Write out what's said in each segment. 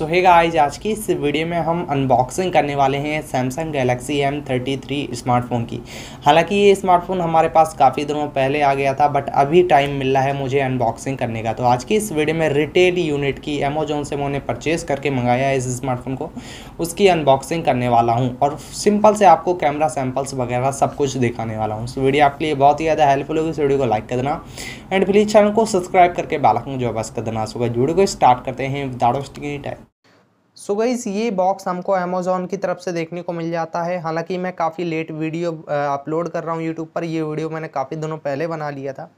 सो है गाइज आज की इस वीडियो में हम अनबॉक्सिंग करने वाले हैं Samsung Galaxy M thirty three smartphone की हालांकि ये स्मार्टफोन हमारे पास काफ़ी दिनों पहले आ गया था बट अभी टाइम मिल रहा है मुझे अनबॉक्सिंग करने का तो आज की इस वीडियो में रिटेल यूनिट की अमेजोन से मैंने परचेज़ करके मंगाया है इस स्मार्टफोन को उसकी अनबॉक्सिंग करने वाला हूँ और सिंपल से आपको कैमरा सैम्पल्स वगैरह सब कुछ दिखाने वाला हूँ सो वीडियो आपके लिए बहुत ही ज़्यादा हेल्पफुल होगी इस वीडियो को लाइक कर देना एंड प्लीज़ चैनल को सब्सक्राइब करके बालक जो बस कर देना सुबह वीडियो को स्टार्ट करते हैं विदाउट टाइम सो so ये बॉक्स हमको अमेज़ोन की तरफ से देखने को मिल जाता है हालांकि मैं काफ़ी लेट वीडियो अपलोड कर रहा हूँ यूट्यूब पर ये वीडियो मैंने काफ़ी दिनों पहले बना लिया था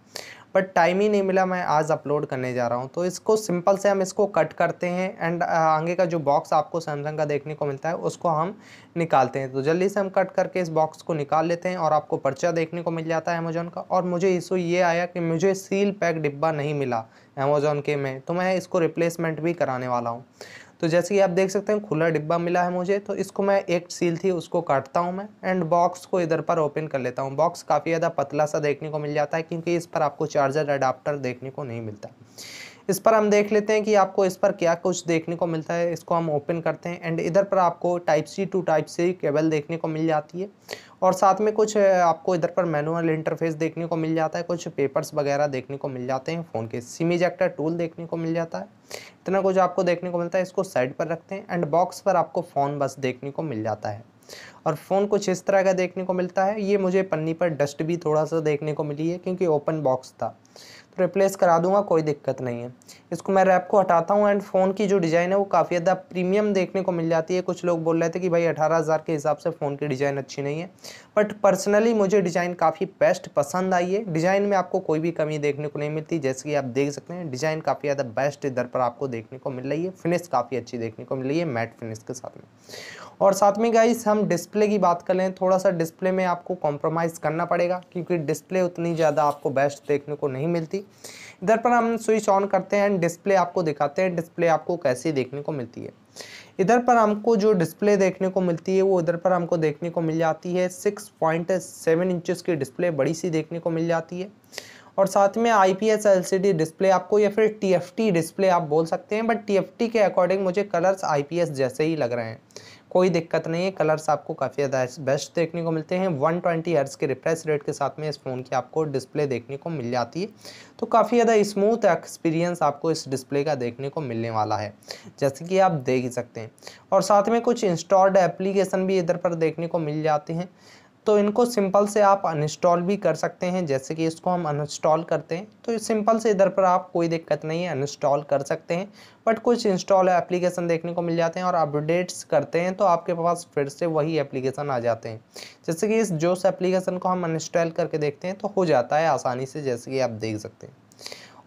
बट टाइम ही नहीं मिला मैं आज अपलोड करने जा रहा हूँ तो इसको सिंपल से हम इसको कट करते हैं एंड आगे का जो बॉक्स आपको सैमसंग का देखने को मिलता है उसको हम निकालते हैं तो जल्दी से हम कट करके इस बॉक्स को निकाल लेते हैं और आपको पर्चा देखने को मिल जाता है अमेजोन का और मुझे इशू ये आया कि मुझे सील पैक डिब्बा नहीं मिला अमेजोन के में तो मैं इसको रिप्लेसमेंट भी कराने वाला हूँ तो जैसे कि आप देख सकते हैं खुला डिब्बा मिला है मुझे तो इसको मैं एक सील थी उसको काटता हूँ मैं एंड बॉक्स को इधर पर ओपन कर लेता हूँ बॉक्स काफ़ी ज़्यादा पतला सा देखने को मिल जाता है क्योंकि इस पर आपको चार्जर अडाप्टर देखने को नहीं मिलता इस पर हम देख लेते हैं कि आपको इस पर क्या कुछ देखने को मिलता है इसको हम ओपन करते हैं एंड इधर पर आपको type C to type C cable देखने को मिल जाती है और साथ में कुछ आपको इधर पर मैनुअल इंटरफेस देखने को मिल जाता है कुछ पेपर्स वगैरह देखने को मिल जाते हैं फ़ोन के सिम इजेक्टर टूल देखने को मिल जाता है इतना कुछ आपको देखने को मिलता है इसको साइड पर रखते हैं एंड बॉक्स पर आपको फ़ोन बस देखने को मिल जाता है और फ़ोन कुछ इस तरह का देखने को मिलता है ये मुझे पन्नी पर डस्ट भी थोड़ा सा देखने को मिली है क्योंकि ओपन बॉक्स था तो रिप्लेस करा दूंगा कोई दिक्कत नहीं है इसको मैं रैप को हटाता हूँ एंड फ़ोन की जो डिज़ाइन है वो काफ़ी ज़्यादा प्रीमियम देखने को मिल जाती है कुछ लोग बोल रहे थे कि भाई अठारह हज़ार के हिसाब से फ़ोन की डिज़ाइन अच्छी नहीं है बट पर्सनली मुझे डिज़ाइन काफ़ी बेस्ट पसंद आई है डिज़ाइन में आपको कोई भी कमी देखने को नहीं मिलती जैसे कि आप देख सकते हैं डिज़ाइन काफ़ी ज़्यादा बेस्ट दर पर आपको देखने को मिल रही है फिनिश काफ़ी अच्छी देखने को मिल रही है मैट फिनिश के साथ में और साथ में गाइस हम डिस्प्ले की बात कर लें थोड़ा सा डिस्प्ले में आपको कॉम्प्रोमाइज़ करना पड़ेगा क्योंकि डिस्प्ले उतनी ज़्यादा आपको बेस्ट देखने को नहीं मिलती इधर पर हम स्विच ऑन करते हैं एंड डिस्प्ले आपको दिखाते हैं डिस्प्ले आपको कैसी देखने को मिलती है इधर पर हमको जो डिस्प्ले देखने को मिलती है वो इधर पर हमको देखने को मिल जाती है सिक्स पॉइंट सेवन इंचज़ की डिस्प्ले बड़ी सी देखने को मिल जाती है और साथ में I P S L C D display आपको या फिर टी एफ टी डिस्प्ले आप बोल सकते हैं बट टी एफ टी के अकॉर्डिंग मुझे कलर्स आई पी एस जैसे ही लग रहे हैं कोई दिक्कत नहीं है कलर्स आपको काफ़ी ज़्यादा बेस्ट देखने को मिलते हैं 120 ट्वेंटी के रिफ्रेश रेट के साथ में इस फ़ोन की आपको डिस्प्ले देखने को मिल जाती है तो काफ़ी ज़्यादा स्मूथ एक्सपीरियंस आपको इस डिस्प्ले का देखने को मिलने वाला है जैसे कि आप देख ही सकते हैं और साथ में कुछ इंस्टॉल्ड एप्लीकेशन भी इधर पर देखने को मिल जाते हैं तो इनको सिंपल से आप अनइंस्टॉल भी कर सकते हैं जैसे कि इसको हम अनइंस्टॉल करते हैं तो सिंपल से इधर पर आप कोई दिक्कत नहीं है अनइंस्टॉल कर सकते हैं बट कुछ इंस्टॉल एप्लीकेशन देखने को मिल जाते हैं और अपडेट्स करते हैं तो आपके पास फिर से वही एप्लीकेशन आ जाते हैं जैसे कि इस जोश एप्लीकेशन को हम अनस्टॉल करके देखते हैं तो हो जाता है आसानी से जैसे कि आप देख सकते हैं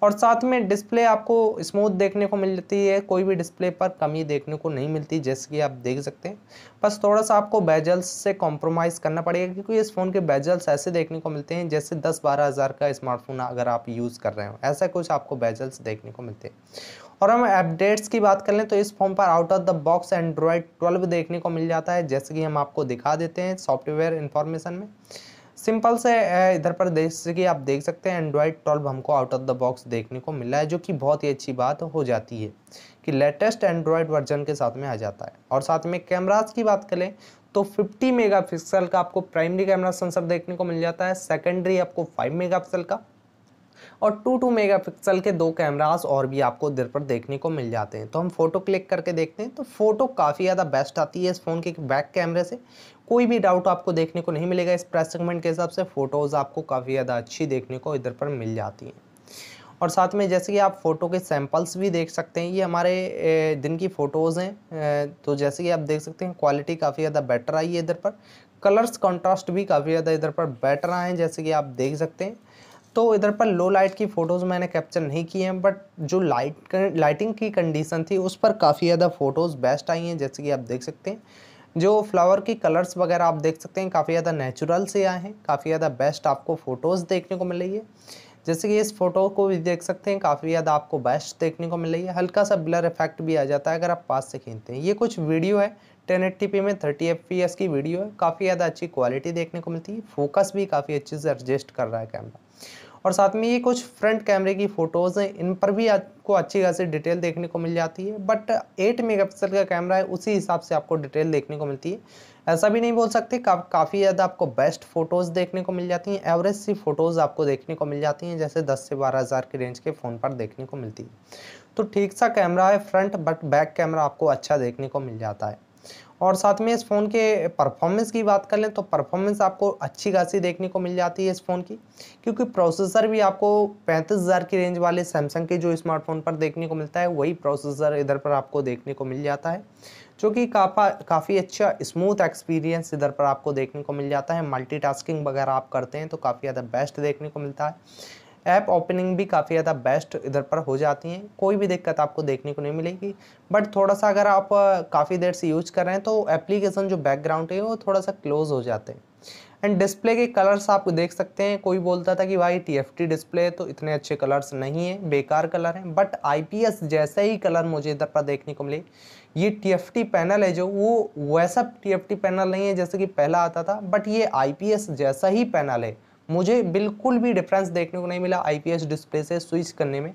और साथ में डिस्प्ले आपको स्मूथ देखने को मिलती है कोई भी डिस्प्ले पर कमी देखने को नहीं मिलती जैसे कि आप देख सकते हैं बस थोड़ा सा आपको बेजल्स से कॉम्प्रोमाइज़ करना पड़ेगा क्योंकि इस फ़ोन के बेजल्स ऐसे देखने को मिलते हैं जैसे दस बारह हज़ार का स्मार्टफोन अगर आप यूज़ कर रहे हो ऐसा कुछ आपको बेजल्स देखने को मिलते हैं और हम अपडेट्स की बात कर लें तो इस फोन पर out of the box Android twelve देखने को मिल जाता है जैसे कि हम आपको दिखा देते हैं सॉफ्टवेयर इन्फॉर्मेशन में सिंपल से इधर पर देख कि आप देख सकते हैं एंड्रॉयड ट्वेल्व हमको आउट ऑफ द बॉक्स देखने को मिला है जो कि बहुत ही अच्छी बात हो जाती है कि लेटेस्ट एंड्रॉयड वर्जन के साथ में आ जाता है और साथ में कैमराज की बात करें तो 50 मेगापिक्सल का आपको प्राइमरी कैमरा सेंसर देखने को मिल जाता है सेकेंडरी आपको 5 मेगापिक्सल का और टू टू मेगापिक्सल के दो कैमरास और भी आपको इधर पर देखने को मिल जाते हैं तो हम फोटो क्लिक करके देखते हैं तो फोटो काफ़ी ज़्यादा बेस्ट आती है इस फ़ोन के बैक कैमरे से कोई भी डाउट आपको देखने को नहीं मिलेगा इस प्राइस सेगमेंट के हिसाब से फ़ोटोज़ आपको काफ़ी ज़्यादा अच्छी देखने को इधर पर मिल जाती हैं और साथ में जैसे कि आप फ़ोटो के सैम्पल्स भी देख सकते हैं ये हमारे दिन की फ़ोटोज़ हैं तो जैसे कि आप देख सकते हैं क्वालिटी काफ़ी ज़्यादा बेटर आई है इधर पर कलर्स कंट्रास्ट भी काफ़ी ज़्यादा इधर पर बेटर आए हैं जैसे कि आप देख सकते हैं तो इधर पर लो लाइट की फ़ोटोज़ मैंने कैप्चर नहीं किए हैं बट जो लाइट लाइटिंग की कंडीशन थी उस पर काफ़ी ज़्यादा फ़ोटोज़ बेस्ट आई हैं जैसे कि आप देख सकते हैं जो फ्लावर की कलर्स वगैरह आप देख सकते हैं काफ़ी ज़्यादा नेचुरल से आए हैं काफ़ी ज़्यादा बेस्ट आपको फ़ोटोज़ देखने को मिल रही है जैसे कि इस फोटो को भी देख सकते हैं काफ़ी ज़्यादा आपको बेस्ट देखने को मिल रही है हल्का सा ब्लर इफेक्ट भी आ जाता है अगर आप पास से खींचते हैं ये कुछ वीडियो है टेन में थर्टी एफ की वीडियो है काफ़ी ज़्यादा अच्छी क्वालिटी देखने को मिलती है फोकस भी काफ़ी अच्छे से एडजस्ट कर रहा है कैमरा और साथ में ये कुछ फ्रंट कैमरे की फ़ोटोज़ हैं इन पर भी आपको अच्छी खासी डिटेल देखने को मिल जाती है बट एट मेगापिक्सल का कैमरा है उसी हिसाब से आपको डिटेल देखने को मिलती है ऐसा भी नहीं बोल सकते का, काफ़ी ज़्यादा आपको बेस्ट फ़ोटोज़ देखने को मिल जाती हैं एवरेज सी फ़ोटोज़ आपको देखने को मिल जाती हैं जैसे दस से बारह हज़ार की रेंज के फ़ोन पर देखने को मिलती है तो ठीक सा कैमरा है फ्रंट बट बैक कैमरा आपको अच्छा देखने को मिल जाता है और साथ में इस फ़ोन के परफॉर्मेंस की बात कर लें तो परफॉर्मेंस आपको अच्छी खासी देखने को मिल जाती है इस फ़ोन की क्योंकि प्रोसेसर भी आपको पैंतीस हज़ार की रेंज वाले सैमसंग के जो स्मार्टफोन पर देखने को मिलता है वही प्रोसेसर इधर पर आपको देखने को मिल जाता है जो कि काफा काफ़ी अच्छा स्मूथ एक्सपीरियंस इधर पर आपको देखने को मिल जाता है मल्टी वगैरह आप करते हैं तो काफ़ी ज़्यादा बेस्ट देखने को मिलता है ऐप ओपनिंग भी काफ़ी ज़्यादा बेस्ट इधर पर हो जाती हैं कोई भी दिक्कत आपको देखने को नहीं मिलेगी बट थोड़ा सा अगर आप काफ़ी देर से यूज कर रहे हैं तो एप्लीकेशन जो बैकग्राउंड है वो थोड़ा सा क्लोज हो जाते हैं एंड डिस्प्ले के कलर्स आप देख सकते हैं कोई बोलता था कि भाई टी डिस्प्ले है तो इतने अच्छे कलर्स नहीं है बेकार कलर हैं बट आई जैसे ही कलर मुझे इधर पर देखने को मिले ये टी पैनल है जो वो वैसा टी पैनल नहीं है जैसे कि पहला आता था बट ये आई जैसा ही पैनल है मुझे बिल्कुल भी डिफरेंस देखने को नहीं मिला आईपीएस डिस्प्ले से स्विच करने में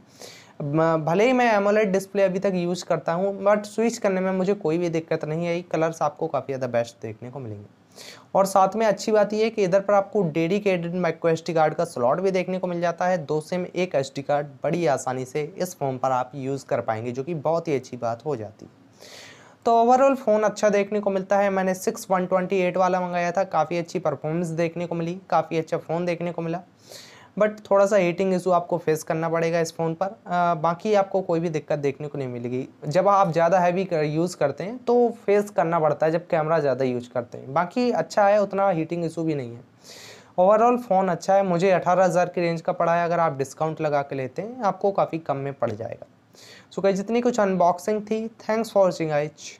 भले ही मैं एमोलेड डिस्प्ले अभी तक यूज़ करता हूँ बट स्विच करने में मुझे कोई भी दिक्कत नहीं आई कलर्स आपको काफ़ी ज़्यादा बेस्ट देखने को मिलेंगे और साथ में अच्छी बात यह है कि इधर पर आपको डेडिकेटेड माइक्रो एस कार्ड का स्लॉट भी देखने को मिल जाता है दो सिम एक एस कार्ड बड़ी आसानी से इस फॉर्म पर आप यूज़ कर पाएंगे जो कि बहुत ही अच्छी बात हो जाती है तो ओवरऑल फ़ोन अच्छा देखने को मिलता है मैंने सिक्स वन ट्वेंटी एट वाला मंगाया था काफ़ी अच्छी परफॉर्मेंस देखने को मिली काफ़ी अच्छा फ़ोन देखने को मिला बट थोड़ा सा हीटिंग इशू आपको फेस करना पड़ेगा इस फ़ोन पर आ, बाकी आपको कोई भी दिक्कत देखने को नहीं मिलेगी जब आप ज़्यादा हैवी कर, यूज़ करते हैं तो फेस करना पड़ता है जब कैमरा ज़्यादा यूज करते हैं बाकी अच्छा है उतना हीटिंग इशू भी नहीं है ओवरऑल फ़ोन अच्छा है मुझे अठारह हज़ार की रेंज का पड़ा है अगर आप डिस्काउंट लगा के लेते हैं आपको काफ़ी कम में पड़ जाएगा सो गाइज इतनी कुछ अनबॉक्सिंग थी थैंक्स फॉर वॉचिंग आइच